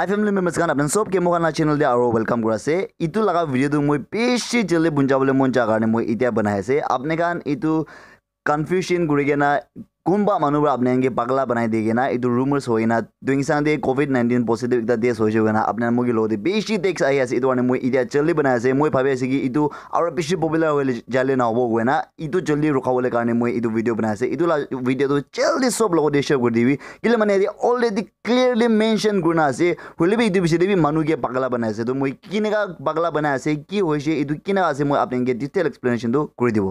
হাই family members কাৰণ আপুনি চব কেমো কাৰণে চেনেলতে আৰু ৱেলকাম কৰা আছে এইটো লগা ভিডিঅ'টো মই বেছি জলদি বুজাবলৈ মন যোৱাৰ কাৰণে মই এতিয়া বনাই আছে আপুনি কাৰণ এইটো কনফিউশ্যন কৰি কিনে কোনোবা মানুহবোৰ আপুনি এনেকৈ পাগলা বনাই দিয়ে না এইটো ৰুমাৰ্ছ হয় না দুইচাং দিয়ে ক'ভিড নাইণ্টিন পজিটিভ এটা টেষ্ট হৈছেগৈ না আপোনাৰ মোক লগতে বেছি টেক্স আহি আছে এইটো কাৰণে মই এতিয়া জল্দি বনাই আছে মই ভাবি আছোঁ কি এইটো আৰু বেছি পপুলাৰ হৈ যালে নহ'বগৈ না এইটো জল্দি ৰখাবলৈ কাৰণে মই এইটো ভিডিঅ' বনাই আছে এইটো ভিডিঅ'টো জল্দি চব লগতে শ্বেয়াৰ কৰি দিবি কেলে মানে অলৰেডি ক্লিয়াৰলি মেনশ্যন কৰি না আছে বিচাৰি দিবি মানুহকে পাগলা বনাই তো মই কেনেকুৱা পাগলা বনাই আছে কি হৈছে এইটো কেনেকুৱা আছে মই আপোনালোকে ডিটেইল এক্সপ্লেনেশ্যনটো কৰি দিব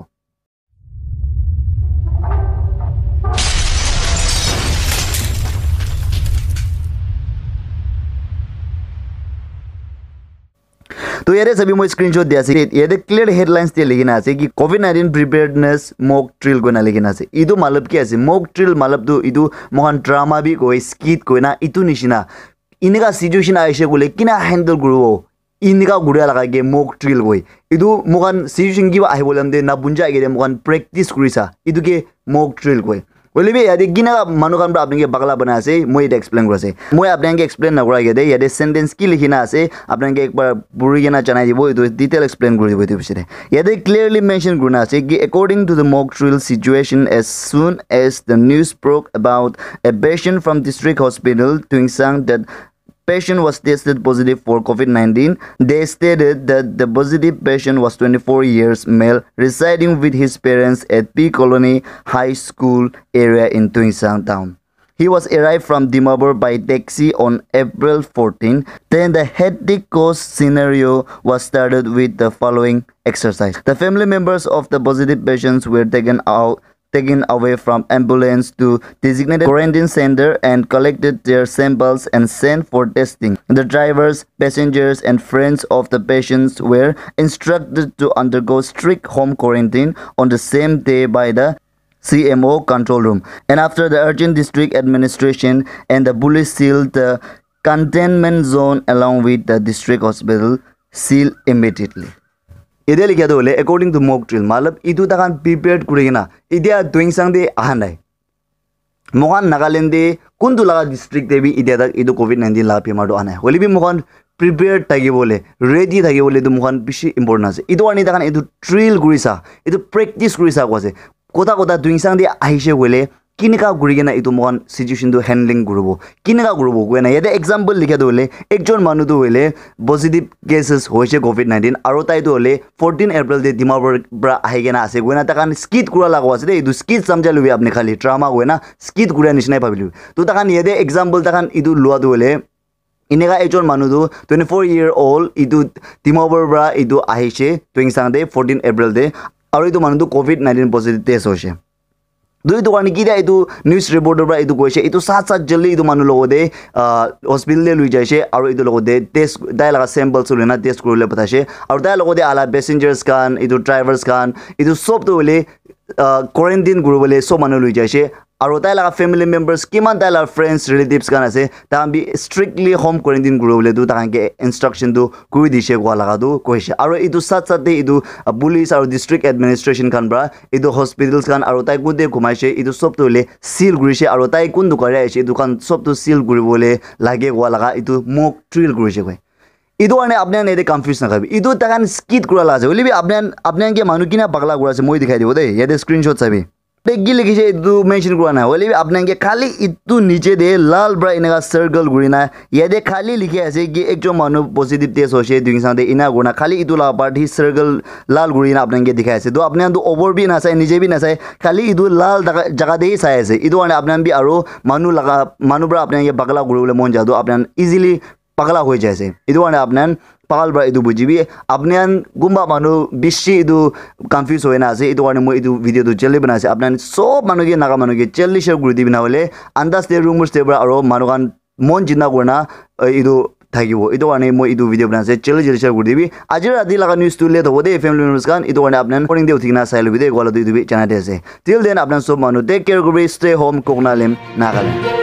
तो यार सभी मो स्क्रीन शॉट दिया ये क्लियर हेडलाइंस दिए लिखना आज कि COVID nineteen preparedness mock drill कोई लिखना आज यू मतलब कि आज मोक ट्रिल मतलब तो यू मोहन ड्रामा भी कोई स्कीट कोई ना इतु निचिना इनका सिचुएशन आई बोले कि ना हेंडल करो इनका घुरा लगा के मोक ट्रिल कोई यू मोहन सिचुएशन की बोले दे ना बुंजा गए मोहन प्रेक्टिस करी सा यू के मोक ट्रिल कोई বুলিবি ইয়াতে কেনেকুৱা মানুহ কামটো আপোনালোকে বাকলা বনাই আছে মই ইয়াতে এক্সপ্লেইন কৰিছে মই আপোনালোকে এক্সপ্লেইন নকৰাকৈ দেই ইয়াতে চেণ্টেঞ্চ কি লিখিনা আছে আপোনালোকে একবাৰ পুৰি কিনা জনাই দিব এইটো ডিটেইল এক্সপ্লেইন কৰি দিব এইটো পিছতে ইয়াতে ক্লিয়াৰলি মেনশ্যন কৰি আছে কি according to the mock drill situation as soon as the news broke about a patient from district hospital Tuensang that patient was tested positive for COVID-19. They stated that the positive patient was 24 years male, residing with his parents at P Colony High School area in Twinsang Town. He was arrived from Dimapur by taxi on April 14. Then the hectic course scenario was started with the following exercise. The family members of the positive patients were taken out taken away from ambulance to designated quarantine center and collected their samples and sent for testing. The drivers, passengers and friends of the patients were instructed to undergo strict home quarantine on the same day by the CMO control room. And after the urgent district administration and the police sealed the containment zone along with the district hospital seal immediately. এতিয়া লিখিয়া হ'লে according to mock drill মাতলব ইটো তাকান prepared কৰি কিনা এতিয়া দুৱিং চাং দে অহা নাই মোকান নাগালেণ্ড দে কোনটো লগা ডিষ্ট্ৰিক্টে বি এতিয়া তাক এইটো ক'ভিড নাইণ্টিন লগা বেমাৰটো অনা নাই হ'লে বি মোকান প্ৰিপেয়াৰ্ড থাকিবলৈ ৰেডি থাকিবলৈ এইটো মোকান বেছি ইম্পৰ্টেণ্ট আছে এইটো কাৰণে তাকান এইটো ড্ৰিল কৰিছা এইটো প্ৰেক্টিছ কৰিছা কৈছে কথা কথা দুৱিং চাং দি আহিছে বোলে কেনেকা ঘূৰি কিনে এইটো মন চিটুৱেশ্যনটো হেণ্ডলিং কৰিব কেনেকুৱা কৰিব কোৱে নাই ইয়াতে এক্সাম্পল লিখাটো হ'লে একজন মানুহটো হ'লে পজিটিভ কেচেছ হৈছে ক'ভিড নাইণ্টিন আৰু তাইটো হ'লে ফৰ্টিন এপ্ৰিল দি ডিমাপুৰৰ পৰা আহি কিনে আছে কোৱে নাই তাক স্কিট কৰা লাগো আছে দেই এইটো স্কিট চামজাই ল'বি আপুনি খালি ট্ৰামা কয় না স্কিট কৰাৰ নিচিনাই ভাবিলো তো তাক ইয়াতে এক্সাম্পল তাক এইটো লোৱাটো হ'লে এনেকুৱা এজন মানুহটো টুৱেণ্টি ফ'ৰ ইয়েৰ অল্ড এইটো ডিমাপুৰৰ পৰা এইটো আহিছে twenty seven day fourteen April day আৰু এইটো মানুহটো ক'ভিড নাইণ্টিন পজিটিভ টেষ্ট হৈছে দুই তো কারণে কীরা এই নিউজ রিপোর্টার এই কয়েছে এই সাত সাত জলে এই মানুষ লগতে হসপিটালে লই যাইছে আর এই লগতে টেস্ট তাই লাগা স্যাম্পল চলে না টেস্ট করলে পাঠাইছে আর তাই লগতে আলা প্যাসেঞ্জার্স খান এই ড্রাইভার্স খান এই সব তো বলে কোয়ারেন্টিন করবলে সব মানুষ লই যাইছে আৰু তাই লগা ফেমিলি মেম্বাৰছ কিমান তাই লগা ফ্ৰেণ্ডছ ৰিলেটিভছ কাৰণ আছে তাক বি ষ্ট্ৰিক্টলি হোম কোৱাৰেণ্টিন কৰিব বুলি এইটো তাহানকে ইনষ্ট্ৰাকশ্যনটো কৰি দিছে কোৱা লগাটো কৈছে আৰু এইটো চাত চাথে এইটো পুলিচ আৰু ডিষ্ট্ৰিক্ট এডমিনিষ্ট্ৰেশ্যন খান পৰা এইটো হস্পিটেলছ খান আৰু তাই কোনটোৱে ঘুমাইছে এইটো চবটো বোলে চিল কৰিছে আৰু তাই কোন দোকানে আহিছে এই দোকান চবটো চিল কৰিবলৈ লাগে কোৱা লগা এইটো মোক ট্ৰিল কৰিছে কয় এইটো কাৰণে আপোনাৰ এতিয়া কনফিউজ নাখাবি এইটো তাহান স্কিট কৰা লগা আছে বুলিবি আপনাৰ আপনাৰ কি মানুহখিনিয়ে পাগলা কৰা আছে মই দেখাই দিব দেই ইয়াতে স্ক্ৰীণশ্বট চাবি পেগি লিখিছে এইটো মেনশ্যন কৰা নাই হ'লে আপোনালোকে খালি ইটো নিজে দে লাল ব্ৰা এনেকুৱা চাৰ্কল ঘূৰি নাই ইয়াতে খালি লিখি আছে কি একজন মানুহ পজিটিভ টেষ্ট হৈছে দুই চাওঁতে ইনা ঘূৰি নাই খালি ইটো লাভ পাৰ্টি চাৰ্কল লাল ঘূৰি নাই আপোনালোকে দেখাই আছে তো আপুনি সেইটো অ'ভৰ বি নাচায় নিজে বি নাচায় খালি ইটো লাল জেগাতেই চাই আছে এইটো কাৰণে আপোনাৰ বি আৰু মানুহ লগা মানুহবোৰ আপোনালোকে বাগলা ঘূৰিবলৈ মন যায় তো আপোনাৰ ইজিলি পাগলা হৈ যায় যে এইটো কাৰণে আপনাৰ পাগল বা এইটো বুজিবি আপনাৰ কোনোবা মানুহ বেছি এইটো কনফিউজ হৈ নাছে এইটো কাৰণে মই এইটো ভিডিঅ'টো জেলি বনাইছে আপোনাৰ চব মানুহকে নাকা মানুহকে জেলি শ্বেয়াৰ কৰি দিবি নহ'লে আণ্ডাৰ ষ্টে ৰুম ষ্টে পৰা আৰু মানুহ কাৰণ মন চিন্তা কৰি না এইটো থাকিব এইটো কাৰণে মই এইটো ভিডিঅ' বনাইছে জেলি জেলি শ্বেয়াৰ কৰি দিবি আজিৰ ৰাতি লগা নিউজটো লেট হ'ব দেই ফেমিলি মেম্বাৰ্ছ কাৰণ এইটো কাৰণে আপোনাৰ মৰ্ণিং ডে উঠি কিনা চাই ল'বি দেই গুৱাহাটী টিভি চেনাইতে আছে টিল দেন আপোনাৰ চব মানুহ টেক কেয়াৰ কৰিবি ষ্টে হোম কোকনালেম নাগালেণ্ড